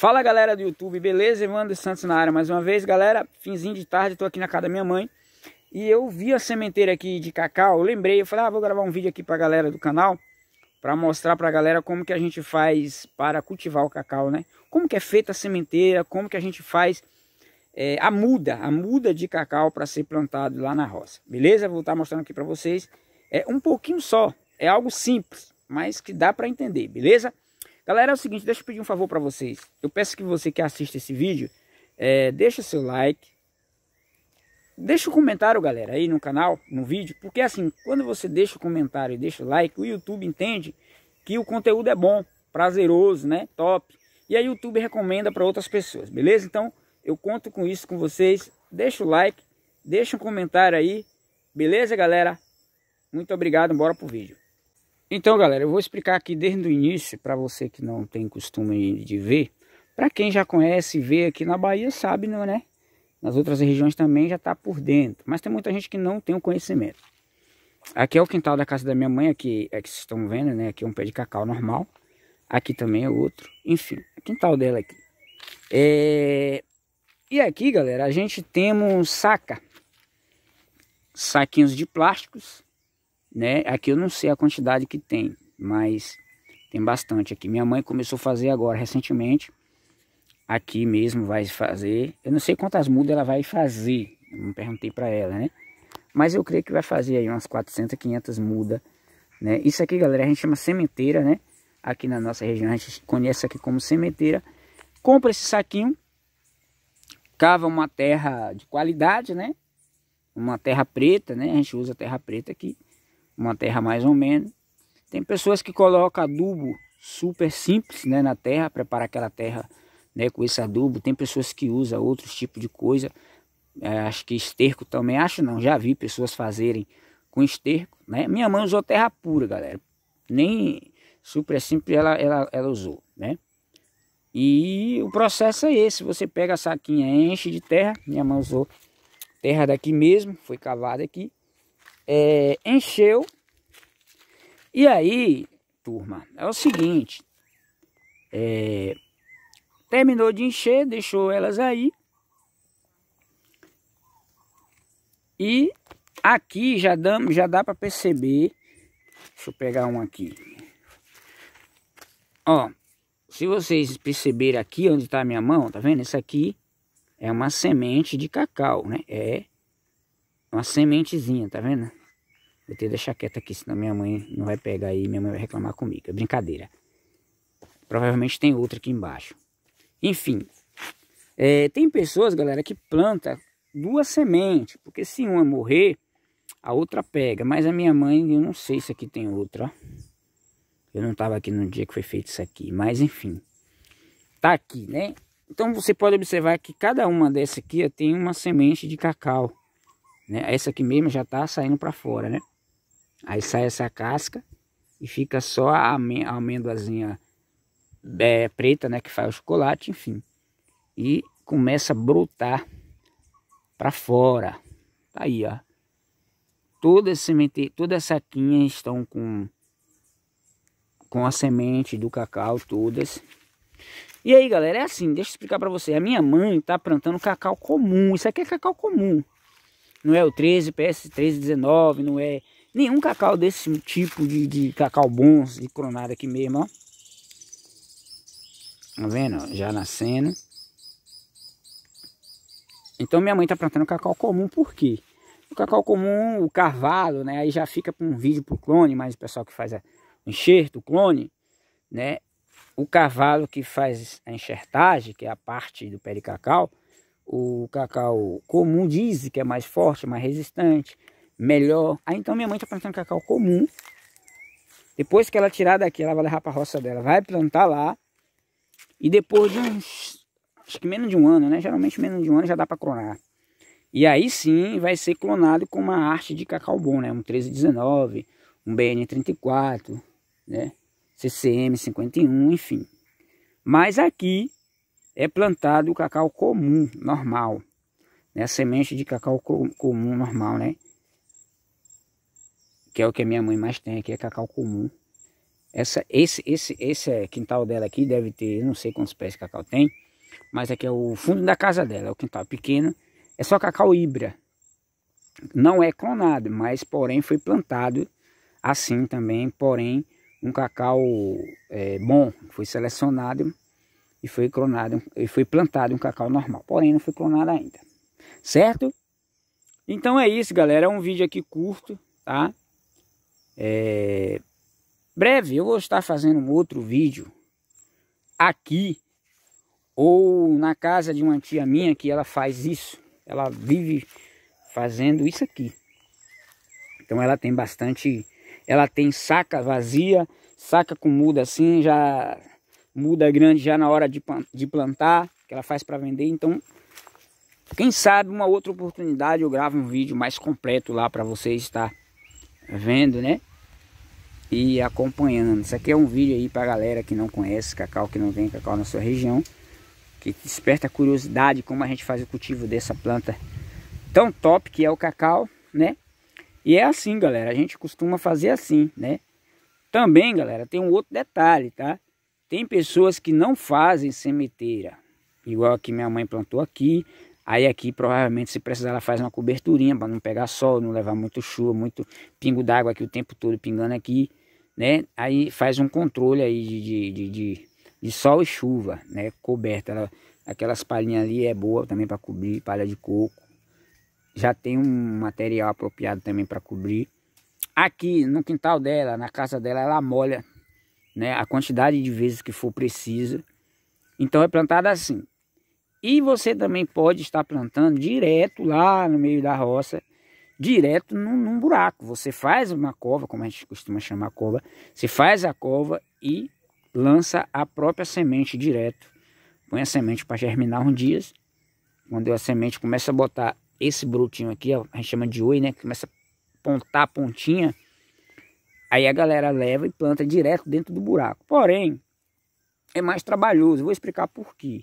Fala galera do YouTube, beleza? Evandro Santos na área mais uma vez, galera. Finzinho de tarde, tô aqui na casa da minha mãe e eu vi a sementeira aqui de cacau. lembrei, eu falei, ah, vou gravar um vídeo aqui pra galera do canal para mostrar pra galera como que a gente faz para cultivar o cacau, né? Como que é feita a sementeira, como que a gente faz é, a muda, a muda de cacau para ser plantado lá na roça, beleza? Vou estar tá mostrando aqui para vocês. É um pouquinho só, é algo simples, mas que dá para entender, beleza? Galera, é o seguinte, deixa eu pedir um favor para vocês. Eu peço que você que assiste esse vídeo, é, deixa seu like. Deixa o um comentário, galera, aí no canal, no vídeo. Porque assim, quando você deixa o um comentário e deixa o like, o YouTube entende que o conteúdo é bom, prazeroso, né? Top. E aí o YouTube recomenda para outras pessoas, beleza? Então, eu conto com isso com vocês. Deixa o like, deixa um comentário aí. Beleza, galera? Muito obrigado, bora pro vídeo. Então, galera, eu vou explicar aqui desde o início, para você que não tem costume de ver. Para quem já conhece e vê aqui na Bahia, sabe, não é, né? Nas outras regiões também já está por dentro. Mas tem muita gente que não tem o conhecimento. Aqui é o quintal da casa da minha mãe, aqui é que vocês estão vendo, né? Aqui é um pé de cacau normal. Aqui também é outro. Enfim, é quintal dela aqui. É... E aqui, galera, a gente tem um saca. Saquinhos de plásticos né? Aqui eu não sei a quantidade que tem, mas tem bastante aqui. Minha mãe começou a fazer agora recentemente. Aqui mesmo vai fazer. Eu não sei quantas mudas ela vai fazer. Não perguntei para ela, né? Mas eu creio que vai fazer aí umas 400, 500 mudas, né? Isso aqui, galera, a gente chama sementeira, né? Aqui na nossa região a gente conhece aqui como sementeira. Compra esse saquinho, cava uma terra de qualidade, né? Uma terra preta, né? A gente usa terra preta aqui uma terra mais ou menos. Tem pessoas que colocam adubo super simples né, na terra, prepara aquela terra né, com esse adubo. Tem pessoas que usam outros tipos de coisa. É, acho que esterco também, acho não, já vi pessoas fazerem com esterco. Né? Minha mãe usou terra pura, galera. Nem super simples ela, ela, ela usou, né? E o processo é esse, você pega a saquinha, enche de terra, minha mãe usou terra daqui mesmo, foi cavada aqui é, encheu. E aí, turma, é o seguinte. É, terminou de encher, deixou elas aí. E aqui já dá, já dá para perceber. Deixa eu pegar um aqui. Ó, se vocês perceberem aqui onde está a minha mão, tá vendo? Isso aqui é uma semente de cacau, né? É uma sementezinha, tá vendo? Vou ter que deixar quieto aqui, senão minha mãe não vai pegar aí, minha mãe vai reclamar comigo. É brincadeira. Provavelmente tem outra aqui embaixo. Enfim, é, tem pessoas, galera, que planta duas sementes, porque se uma morrer, a outra pega. Mas a minha mãe, eu não sei se aqui tem outra, ó. Eu não estava aqui no dia que foi feito isso aqui, mas enfim. Tá aqui, né? Então você pode observar que cada uma dessa aqui ó, tem uma semente de cacau. Né? Essa aqui mesmo já está saindo para fora, né? Aí sai essa casca e fica só a amêndoazinha é, preta, né? Que faz o chocolate, enfim. E começa a brotar para fora. Tá aí, ó. Toda, semente, toda essa quinha estão com, com a semente do cacau, todas. E aí, galera, é assim, deixa eu explicar para você. A minha mãe tá plantando cacau comum. Isso aqui é cacau comum não é o 13, PS 1319, não é nenhum cacau desse tipo de, de cacau bons, de cronada aqui mesmo, ó. Tá vendo? Já nascendo. Então minha mãe tá plantando cacau comum, por quê? O cacau comum, o carvalho, né? Aí já fica para um vídeo pro clone, mas o pessoal que faz o enxerto, o clone, né? O cavalo que faz a enxertagem, que é a parte do pé de cacau, o cacau comum diz que é mais forte, mais resistente, melhor. Aí então minha mãe está plantando cacau comum. Depois que ela tirar daqui, ela vai levar para a roça dela, vai plantar lá. E depois de uns, acho que menos de um ano, né? Geralmente menos de um ano já dá para clonar. E aí sim vai ser clonado com uma arte de cacau bom, né? Um 1319, um BN34, né? CCM51, enfim. Mas aqui é plantado o cacau comum, normal. Né? A semente de cacau comum, normal, né? Que é o que a minha mãe mais tem aqui, é cacau comum. Essa, esse, esse, esse é, quintal dela aqui deve ter, não sei quantos pés de cacau tem, mas aqui é o fundo da casa dela, é o quintal pequeno. É só cacau híbrida. Não é clonado, mas porém foi plantado assim também, porém um cacau é, bom, foi selecionado e foi clonado e foi plantado um cacau normal, porém não foi clonado ainda, certo? Então é isso, galera, é um vídeo aqui curto, tá? É... Breve, eu vou estar fazendo um outro vídeo aqui ou na casa de uma tia minha que ela faz isso, ela vive fazendo isso aqui. Então ela tem bastante, ela tem saca vazia, saca com muda assim já muda grande já na hora de, de plantar, que ela faz para vender. Então, quem sabe uma outra oportunidade eu gravo um vídeo mais completo lá para vocês estar vendo, né? E acompanhando. Isso aqui é um vídeo aí para galera que não conhece cacau, que não vem cacau na sua região, que desperta curiosidade como a gente faz o cultivo dessa planta tão top que é o cacau, né? E é assim, galera, a gente costuma fazer assim, né? Também, galera, tem um outro detalhe, tá? Tem pessoas que não fazem sementeira, igual que minha mãe plantou aqui. Aí aqui provavelmente se precisar ela faz uma coberturinha para não pegar sol, não levar muito chuva, muito pingo d'água aqui o tempo todo pingando aqui, né? Aí faz um controle aí de, de, de, de sol e chuva, né? Coberta, ela, aquelas palhinhas ali é boa também para cobrir, palha de coco. Já tem um material apropriado também para cobrir. Aqui no quintal dela, na casa dela, ela molha né, a quantidade de vezes que for preciso. Então é plantado assim. E você também pode estar plantando direto lá no meio da roça, direto num, num buraco. Você faz uma cova, como a gente costuma chamar cova, você faz a cova e lança a própria semente direto. Põe a semente para germinar uns dias. Quando a semente começa a botar esse brotinho aqui, a gente chama de oi, né? Começa a pontar a pontinha Aí a galera leva e planta direto dentro do buraco. Porém, é mais trabalhoso. Vou explicar por quê.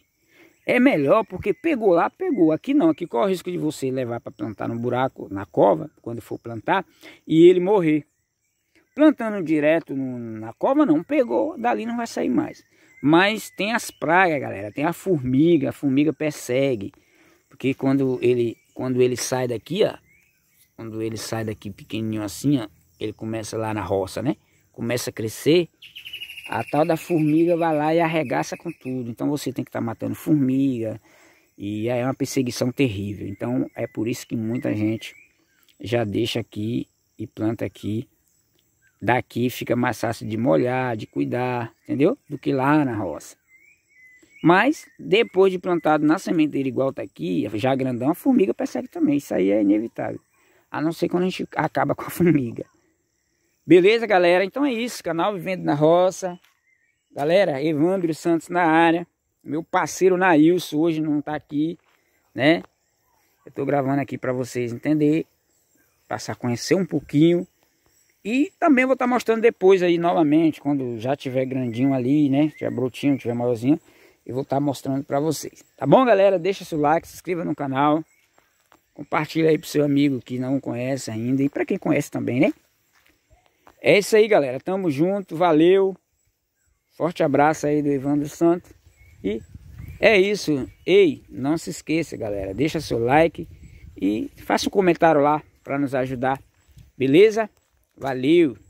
É melhor porque pegou lá, pegou. Aqui não, aqui corre o risco de você levar para plantar no buraco, na cova, quando for plantar, e ele morrer. Plantando direto no, na cova, não pegou, dali não vai sair mais. Mas tem as pragas, galera. Tem a formiga, a formiga persegue. Porque quando ele, quando ele sai daqui, ó, quando ele sai daqui pequenininho assim, ó, ele começa lá na roça, né? Começa a crescer, a tal da formiga vai lá e arregaça com tudo. Então você tem que estar tá matando formiga e é uma perseguição terrível. Então é por isso que muita gente já deixa aqui e planta aqui. Daqui fica mais fácil de molhar, de cuidar, entendeu? Do que lá na roça. Mas depois de plantado na sementeira igual tá aqui, já grandão, a formiga persegue também. Isso aí é inevitável. A não ser quando a gente acaba com a formiga. Beleza, galera? Então é isso. Canal Vivendo na Roça. Galera, Evandro Santos na área. Meu parceiro Nailson hoje não tá aqui, né? Eu tô gravando aqui para vocês entenderem, passar a conhecer um pouquinho. E também vou estar tá mostrando depois aí novamente, quando já tiver grandinho ali, né? Tiver brotinho, tiver maiorzinho. Eu vou estar tá mostrando para vocês. Tá bom, galera? Deixa seu like, se inscreva no canal. Compartilha aí pro seu amigo que não conhece ainda. E para quem conhece também, né? É isso aí, galera. Tamo junto. Valeu. Forte abraço aí do Evandro Santos. E é isso. Ei, não se esqueça, galera. Deixa seu like e faça um comentário lá para nos ajudar. Beleza? Valeu.